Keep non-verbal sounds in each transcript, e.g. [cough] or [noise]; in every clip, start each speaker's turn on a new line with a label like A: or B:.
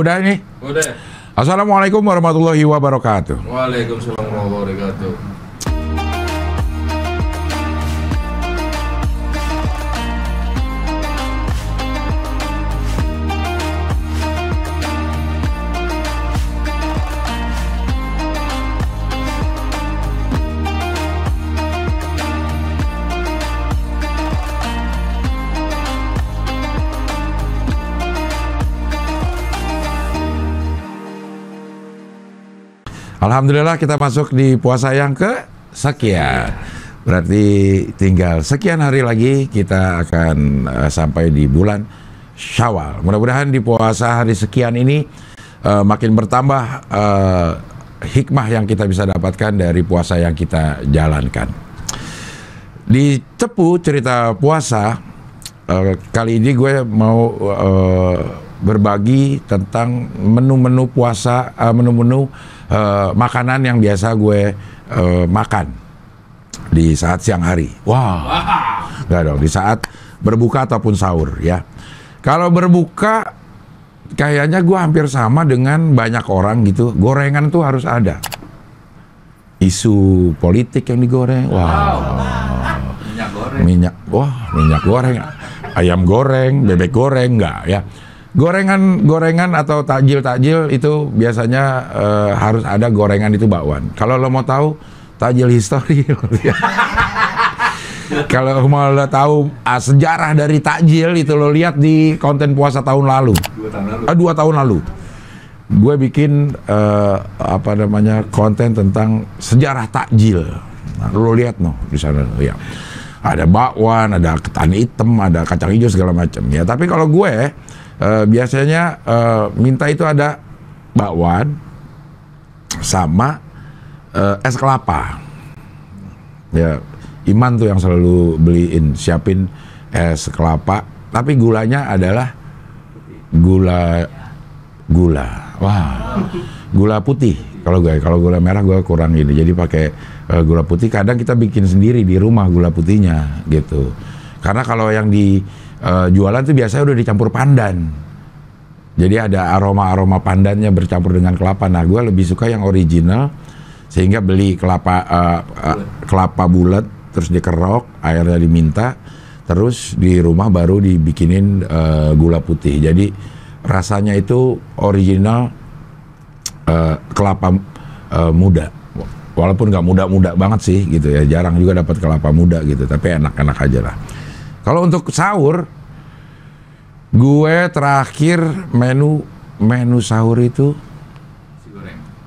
A: Udah nih? Udah. Assalamualaikum warahmatullahi wabarakatuh. Waalaikumsalam warahmatullahi wabarakatuh. Alhamdulillah kita masuk di puasa yang ke sekian. Berarti tinggal sekian hari lagi kita akan uh, sampai di bulan Syawal. Mudah-mudahan di puasa hari sekian ini uh, makin bertambah uh, hikmah yang kita bisa dapatkan dari puasa yang kita jalankan. Di Cepu cerita puasa uh, kali ini gue mau uh, berbagi tentang menu-menu puasa, eh, menu-menu uh, uh, makanan yang biasa gue uh, makan di saat siang hari. Wow, nggak dong. Di saat berbuka ataupun sahur ya. Kalau berbuka kayaknya gue hampir sama dengan banyak orang gitu. Gorengan tuh harus ada. Isu politik yang digoreng. Wow. Minyak goreng. Minyak, wah minyak goreng. Ayam goreng, bebek goreng, enggak ya Gorengan gorengan atau takjil takjil itu biasanya uh, harus ada gorengan itu bakwan. Kalau lo mau tahu takjil histori. [laughs] Kalau mau lo tahu uh, sejarah dari takjil itu lo lihat di konten puasa tahun lalu. Dua tahun lalu. Uh, lalu. Gue bikin uh, apa namanya konten tentang sejarah takjil. Nah, lo lihat no di sana ya. Ada bakwan, ada ketan hitam, ada kacang hijau segala macam ya. Tapi kalau gue uh, biasanya uh, minta itu ada bakwan sama uh, es kelapa. Ya, Iman tuh yang selalu beliin, siapin es kelapa, tapi gulanya adalah gula gula. Wah. Gula putih. Kalau gue kalau gula merah gue kurang ini. Jadi pakai gula putih kadang kita bikin sendiri di rumah gula putihnya gitu. Karena kalau yang di uh, jualan tuh biasanya udah dicampur pandan. Jadi ada aroma-aroma pandannya bercampur dengan kelapa. Nah, gue lebih suka yang original sehingga beli kelapa uh, uh, kelapa bulat terus dikerok, airnya diminta, terus di rumah baru dibikinin uh, gula putih. Jadi rasanya itu original uh, kelapa uh, muda. Walaupun nggak muda-muda banget sih gitu ya, jarang juga dapat kelapa muda gitu, tapi enak-enak aja lah. Kalau untuk sahur, gue terakhir menu menu sahur itu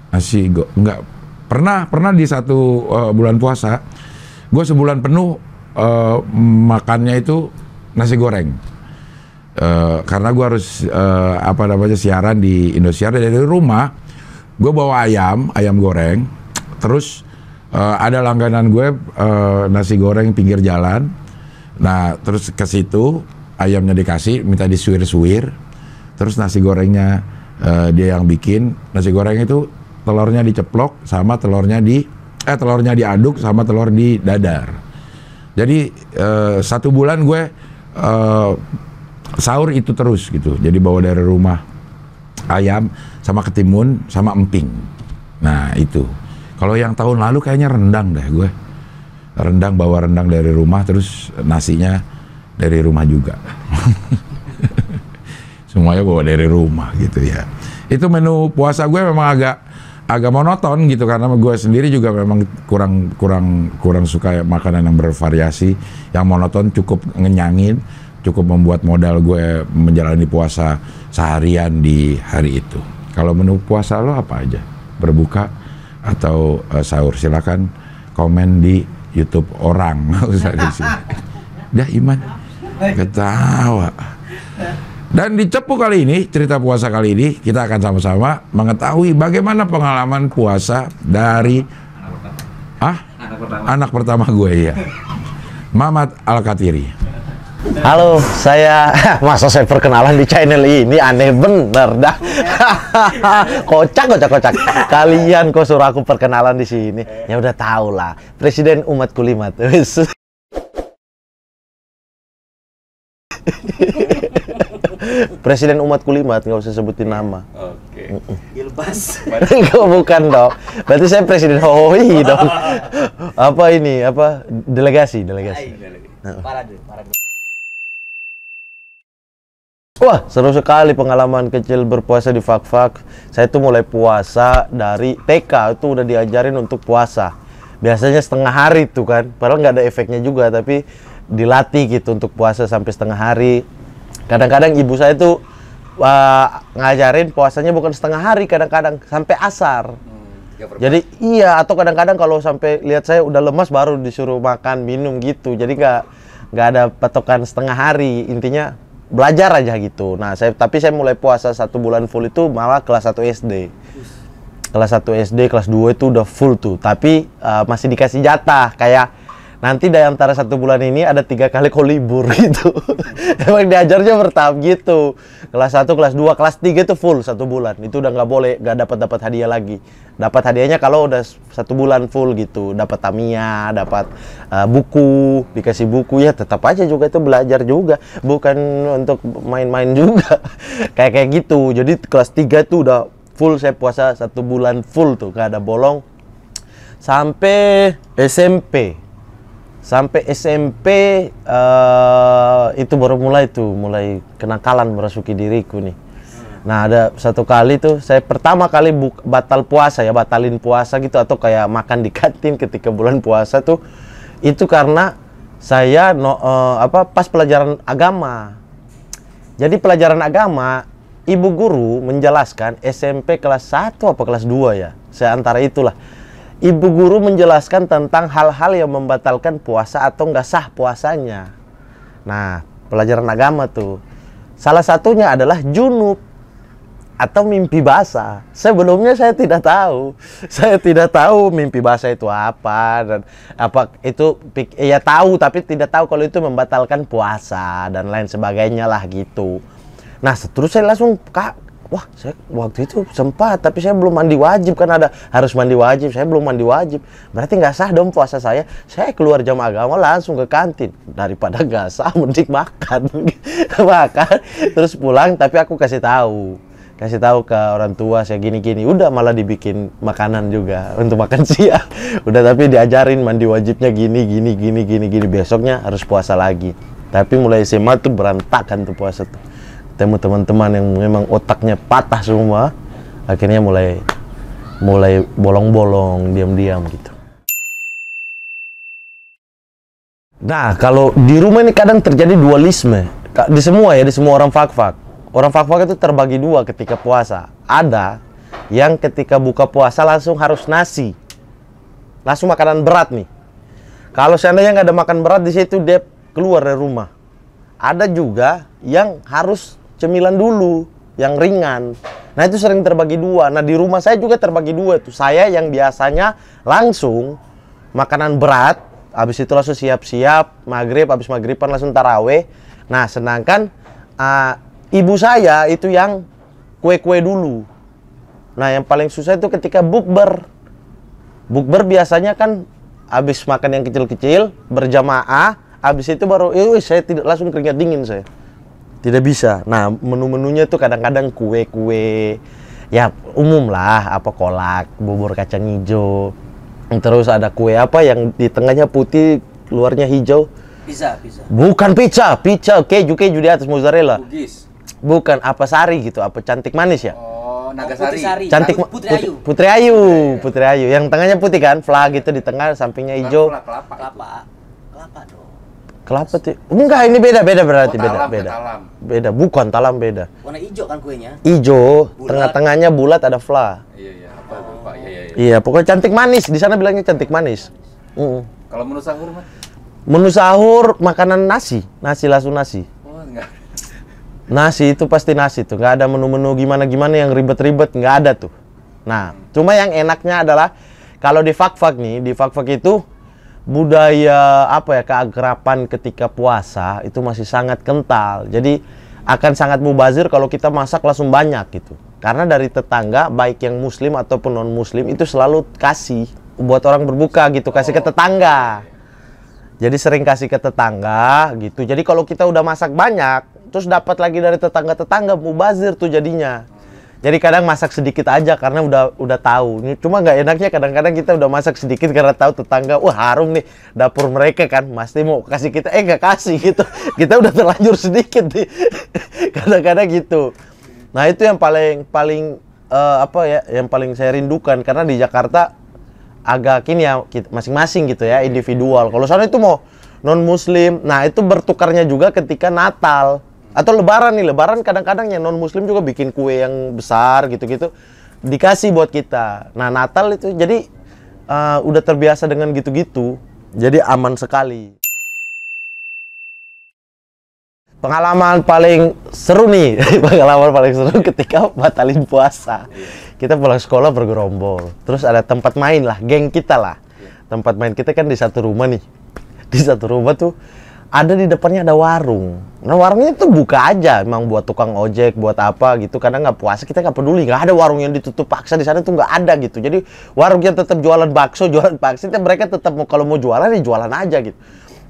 A: nasi goreng. go enggak pernah pernah di satu uh, bulan puasa gue sebulan penuh uh, makannya itu nasi goreng uh, karena gue harus uh, apa namanya siaran di Indosiar dari rumah gue bawa ayam ayam goreng terus uh, ada langganan gue uh, nasi goreng pinggir jalan Nah, terus ke situ ayamnya dikasih, minta disuir-suir. Terus nasi gorengnya uh, dia yang bikin. Nasi goreng itu telurnya diceplok sama telurnya di eh telurnya diaduk sama telur di dadar. Jadi uh, satu bulan gue uh, sahur itu terus gitu. Jadi bawa dari rumah ayam sama ketimun sama emping. Nah, itu. Kalau yang tahun lalu kayaknya rendang deh gue rendang bawa rendang dari rumah terus nasinya dari rumah juga [laughs] semuanya bawa dari rumah gitu ya itu menu puasa gue memang agak agak monoton gitu karena gue sendiri juga memang kurang kurang kurang suka makanan yang bervariasi yang monoton cukup ngenyangin cukup membuat modal gue menjalani puasa seharian di hari itu kalau menu puasa lo apa aja berbuka atau eh, sahur silakan komen di YouTube orang [laughs] Dah iman ketawa. Dan di cepu kali ini, cerita puasa kali ini, kita akan sama-sama mengetahui bagaimana pengalaman puasa dari anak pertama, ah? anak, pertama. anak pertama gue ya. Mamat Al-Katiri. Halo, saya [laughs] masa saya perkenalan di channel ini aneh bener dah.
B: [laughs] kocak, kocak, kocak. Kalian kok suruh aku perkenalan di sini? Ya udah tau lah. Presiden umat kulimat. [laughs] Presiden umat kulimat nggak usah sebutin nama. Oke. Okay. Ilbas. bukan dong. Berarti saya presiden Hoi dong. apa ini? Apa delegasi? Delegasi. Parade. Parade. Wah, seru sekali pengalaman kecil berpuasa di fak-fak. Saya tuh mulai puasa dari TK, itu udah diajarin untuk puasa. Biasanya setengah hari tuh kan, padahal nggak ada efeknya juga, tapi dilatih gitu untuk puasa sampai setengah hari. Kadang-kadang ibu saya tuh uh, ngajarin puasanya bukan setengah hari, kadang-kadang sampai asar. Hmm, Jadi iya, atau kadang-kadang kalau sampai lihat saya udah lemas baru disuruh makan minum gitu. Jadi nggak nggak ada patokan setengah hari, intinya belajar aja gitu nah saya tapi saya mulai puasa satu bulan full itu malah kelas 1 SD kelas 1 SD kelas 2 itu udah full tuh tapi uh, masih dikasih jatah kayak nanti dari antara satu bulan ini ada tiga kali kau libur [laughs] gitu emang diajarnya bertahap gitu kelas satu, kelas dua, kelas tiga itu full satu bulan itu udah nggak boleh nggak dapat dapat hadiah lagi dapat hadiahnya kalau udah satu bulan full gitu dapat tamia dapat uh, eh, buku dikasih buku ya tetap aja juga itu belajar juga bukan untuk main-main [laughs] juga kayak kayak gitu jadi kelas tiga itu udah full saya puasa satu bulan full tuh nggak ada bolong sampai SMP sampai SMP uh, eh, itu baru mulai tuh mulai kenakalan merasuki diriku nih nah ada satu kali tuh saya pertama kali buk, batal puasa ya batalin puasa gitu atau kayak makan di kantin ketika bulan puasa tuh itu karena saya no, uh, apa pas pelajaran agama jadi pelajaran agama ibu guru menjelaskan SMP kelas 1 apa kelas 2 ya saya antara itulah ibu guru menjelaskan tentang hal-hal yang membatalkan puasa atau nggak sah puasanya. Nah, pelajaran agama tuh. Salah satunya adalah junub atau mimpi basah. Sebelumnya saya tidak tahu. [laughs] Saya tidak tahu mimpi basah itu apa dan apa itu ya tahu tapi tidak tahu kalau itu membatalkan puasa dan lain sebagainya lah gitu. Nah, seterusnya langsung kak wah saya waktu itu sempat tapi saya belum mandi wajib kan ada harus mandi wajib saya belum mandi wajib berarti nggak sah dong puasa saya saya keluar jam agama langsung ke kantin daripada nggak sah [laughs] mending makan [laughs] makan terus pulang tapi aku kasih tahu kasih tahu ke orang tua saya gini-gini udah malah dibikin makanan juga untuk makan [laughs] siang udah tapi diajarin mandi wajibnya gini gini gini gini gini besoknya harus puasa lagi tapi mulai SMA tuh berantakan tuh puasa tuh temu teman-teman yang memang otaknya patah semua akhirnya mulai mulai bolong-bolong diam-diam gitu nah kalau di rumah ini kadang terjadi dualisme di semua ya di semua orang fak-fak orang fak-fak itu terbagi dua ketika puasa ada yang ketika buka puasa langsung harus nasi langsung makanan berat nih kalau seandainya nggak ada makan berat di situ dia keluar dari rumah ada juga yang harus cemilan dulu yang ringan. Nah itu sering terbagi dua. Nah di rumah saya juga terbagi dua tuh. Saya yang biasanya langsung makanan berat, habis itu langsung siap-siap maghrib, habis maghriban langsung taraweh. Nah sedangkan uh, ibu saya itu yang kue-kue dulu. Nah yang paling susah itu ketika bukber. Bukber biasanya kan habis makan yang kecil-kecil berjamaah, habis itu baru, eh saya tidak langsung keringat dingin saya tidak bisa nah menu-menunya tuh kadang-kadang kue-kue ya umum lah apa kolak bubur kacang hijau terus ada kue apa yang di tengahnya putih luarnya hijau pizza pizza bukan pizza pizza keju keju di atas mozzarella Bugis. bukan apa sari gitu apa cantik manis ya oh. Nagasari. Putri Sari. Cantik Putri Ayu. Putri Ayu, iya, iya. Putri Ayu. Yang tengahnya putih kan, flag itu di tengah, sampingnya hijau. Kelapa. Kelapa. Kelapa dong. Kelapa tuh, enggak ini beda beda berarti oh, talam, beda beda talam. beda bukan talam beda warna hijau kan kuenya hijau tengah tengahnya bulat ada fla
A: iya iya apa lupa iya, iya iya
B: iya, pokoknya cantik manis di sana bilangnya cantik manis mm
A: kalau menu sahur mah
B: menu sahur makanan nasi nasi langsung nasi oh enggak nasi itu pasti nasi tuh nggak ada menu-menu gimana gimana yang ribet-ribet nggak ada tuh nah cuma yang enaknya adalah kalau di fak-fak nih di fak-fak itu budaya apa ya keagrapan ketika puasa itu masih sangat kental. Jadi akan sangat mubazir kalau kita masak langsung banyak gitu. Karena dari tetangga baik yang muslim ataupun non muslim itu selalu kasih buat orang berbuka gitu, kasih ke oh. tetangga. Jadi sering kasih ke tetangga gitu. Jadi kalau kita udah masak banyak terus dapat lagi dari tetangga-tetangga mubazir tuh jadinya. Jadi kadang masak sedikit aja karena udah udah tahu. Cuma nggak enaknya kadang-kadang kita udah masak sedikit karena tahu tetangga, wah harum nih dapur mereka kan, pasti mau kasih kita, eh nggak kasih gitu. [laughs] Kita udah terlanjur sedikit nih. [laughs] Kadang-kadang gitu. Nah itu yang paling paling uh, apa ya, yang paling saya rindukan karena di Jakarta agak kini ya masing-masing gitu ya individual. Kalau sana itu mau non Muslim, nah itu bertukarnya juga ketika Natal atau lebaran nih, lebaran kadang-kadang yang non-muslim juga bikin kue yang besar gitu-gitu. Dikasih buat kita. Nah Natal itu jadi uh, udah terbiasa dengan gitu-gitu. Jadi aman sekali. Pengalaman paling seru nih, [laughs] pengalaman paling seru ketika batalin puasa. Kita pulang sekolah bergerombol, terus ada tempat main lah, geng kita lah. Tempat main kita kan di satu rumah nih. Di satu rumah tuh ada di depannya ada warung Nah warungnya tuh buka aja, emang buat tukang ojek, buat apa gitu. Karena nggak puasa kita nggak peduli, nggak ada warung yang ditutup paksa di sana tuh nggak ada gitu. Jadi warung yang tetap jualan bakso, [laughs] jualan paksa, itu mereka tetap mau kalau mau jualan ya jualan aja gitu.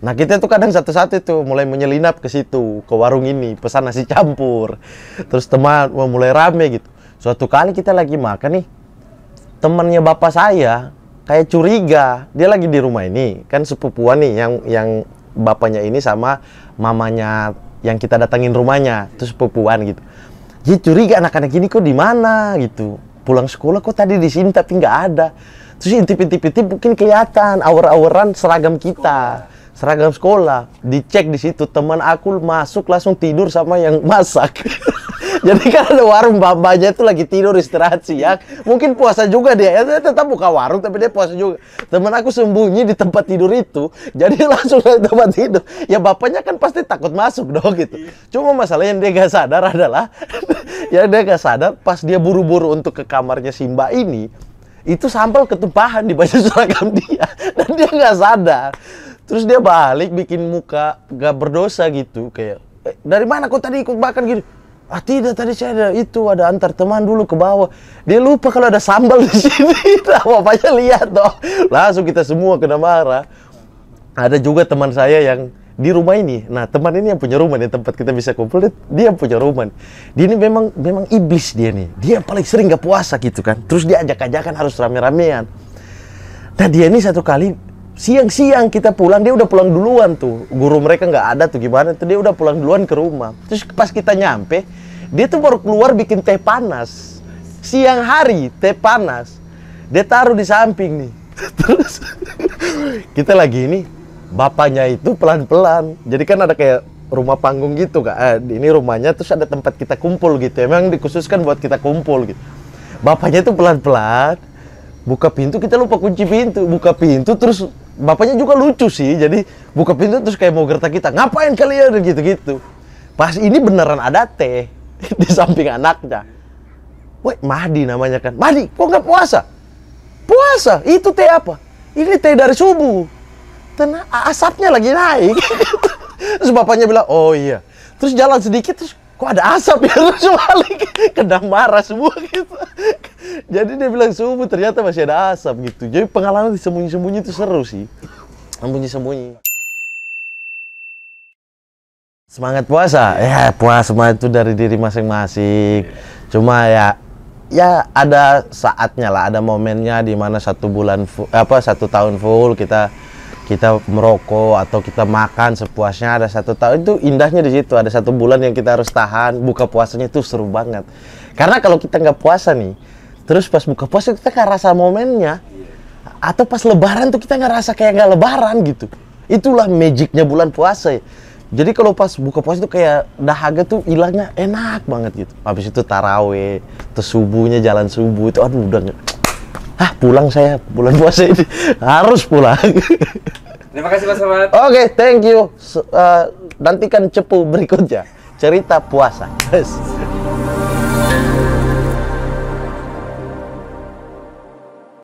B: Nah kita tuh kadang satu-satu tuh mulai menyelinap ke situ, ke warung ini, pesan nasi campur. Terus teman mulai rame gitu. Suatu kali kita lagi makan nih, temannya bapak saya kayak curiga, dia lagi di rumah ini, kan sepupuan nih yang yang bapaknya ini sama mamanya yang kita datangin rumahnya terus sepupuan gitu jadi curiga anak-anak ini kok di mana gitu pulang sekolah kok tadi di sini tapi nggak ada terus intip-intip intip mungkin kelihatan awar-awaran seragam kita seragam sekolah dicek di situ teman aku masuk langsung tidur sama yang masak [laughs] [laughs] Jadi kan ada warung bapaknya itu lagi tidur istirahat siang. Mungkin puasa juga dia. Ya, tetap buka warung tapi dia puasa juga. Temen aku sembunyi di tempat tidur itu. Jadi [laughs] langsung dari tempat tidur. Ya bapaknya kan pasti takut masuk dong gitu. Cuma masalah yang dia gak sadar adalah [laughs] ya dia gak sadar pas dia buru-buru untuk ke kamarnya Simba ini itu sampel ketumpahan di baju seragam dia dan dia gak sadar terus dia balik bikin muka gak berdosa gitu kayak eh, dari mana kau tadi ikut makan gitu Ah tidak tadi saya ada itu ada antar teman dulu ke bawah. Dia lupa kalau ada sambal di [laughs] sini. Nah, bapaknya lihat toh, Langsung kita semua kena marah. Ada juga teman saya yang di rumah ini. Nah, teman ini yang punya rumah nih tempat kita bisa kumpul. Dia punya rumah. Dia ini memang memang iblis dia nih. Dia paling sering gak puasa gitu kan. Terus dia ajak-ajakan harus rame-ramean. Nah, dia ini satu kali siang-siang kita pulang dia udah pulang duluan tuh. Guru mereka nggak ada tuh gimana tuh dia udah pulang duluan ke rumah. Terus pas kita nyampe, dia tuh baru keluar bikin teh panas. Siang hari teh panas. Dia taruh di samping nih. [laughs] Terus kita lagi ini bapaknya itu pelan-pelan. Jadi kan ada kayak rumah panggung gitu kak. Eh, ini rumahnya terus ada tempat kita kumpul gitu. Ya. Emang dikhususkan buat kita kumpul gitu. Bapaknya itu pelan-pelan buka pintu kita lupa kunci pintu. Buka pintu terus bapaknya juga lucu sih. Jadi buka pintu terus kayak mau gertak kita. Ngapain kalian gitu-gitu. Pas ini beneran ada teh. [laughs] di samping anaknya. Woi, Mahdi namanya kan. Mahdi, kok nggak puasa? Puasa, itu teh apa? Ini teh dari subuh. Tenang, asapnya lagi naik. [laughs] terus bapaknya bilang, oh iya. Terus jalan sedikit, terus kok ada asap ya? [laughs] Terus balik, kena marah semua gitu. Jadi dia bilang subuh, ternyata masih ada asap gitu. Jadi pengalaman sembunyi-sembunyi itu seru sih. Sembunyi-sembunyi. Semangat puasa, ya puasa semua itu dari diri masing-masing. Iya. Cuma ya ya ada saatnya lah, ada momennya di mana satu bulan full, apa satu tahun full kita kita merokok atau kita makan sepuasnya ada satu tahun itu indahnya di situ ada satu bulan yang kita harus tahan buka puasanya itu seru banget karena kalau kita nggak puasa nih terus pas buka puasa kita nggak rasa momennya atau pas lebaran tuh kita nggak rasa kayak nggak lebaran gitu itulah magicnya bulan puasa ya. Jadi kalau pas buka puasa itu kayak dahaga tuh hilangnya enak banget gitu. Habis itu taraweh, terus subuhnya jalan subuh itu aduh udah Hah, pulang saya bulan puasa ini [laughs] harus pulang. [laughs] Terima kasih Mas Ahmad. Oke, okay, thank you. Uh, nantikan cepu berikutnya cerita puasa. Yes. [laughs]